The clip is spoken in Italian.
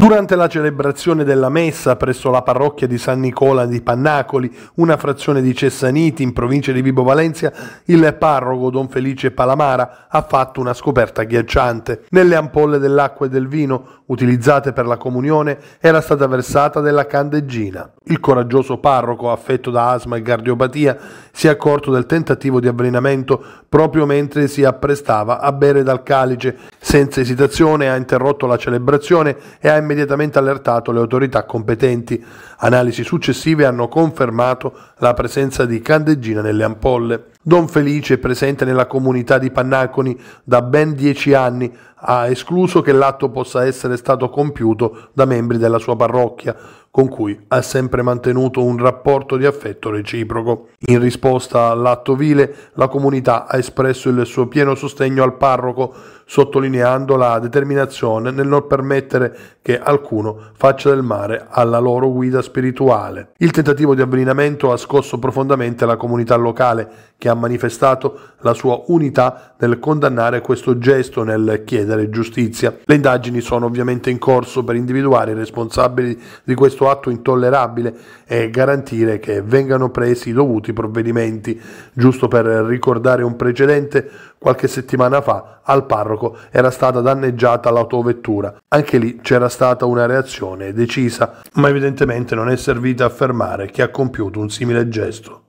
Durante la celebrazione della messa presso la parrocchia di San Nicola di Pannacoli, una frazione di Cessaniti in provincia di Vibo Valencia, il parroco Don Felice Palamara ha fatto una scoperta agghiacciante. Nelle ampolle dell'acqua e del vino utilizzate per la comunione era stata versata della candeggina. Il coraggioso parroco, affetto da asma e cardiopatia, si è accorto del tentativo di avvelenamento proprio mentre si apprestava a bere dal calice senza esitazione ha interrotto la celebrazione e ha immediatamente allertato le autorità competenti. Analisi successive hanno confermato la presenza di candeggina nelle ampolle. Don Felice, presente nella comunità di Pannaconi da ben dieci anni, ha escluso che l'atto possa essere stato compiuto da membri della sua parrocchia con cui ha sempre mantenuto un rapporto di affetto reciproco. In risposta all'atto vile, la comunità ha espresso il suo pieno sostegno al parroco, sottolineando la determinazione nel non permettere che alcuno faccia del mare alla loro guida spirituale. Il tentativo di avvelenamento ha scosso profondamente la comunità locale, che ha manifestato la sua unità nel condannare questo gesto nel chiedere giustizia. Le indagini sono ovviamente in corso per individuare i responsabili di questo questo atto intollerabile e garantire che vengano presi i dovuti provvedimenti. Giusto per ricordare un precedente, qualche settimana fa al parroco era stata danneggiata l'autovettura. Anche lì c'era stata una reazione decisa, ma evidentemente non è servita a fermare chi ha compiuto un simile gesto.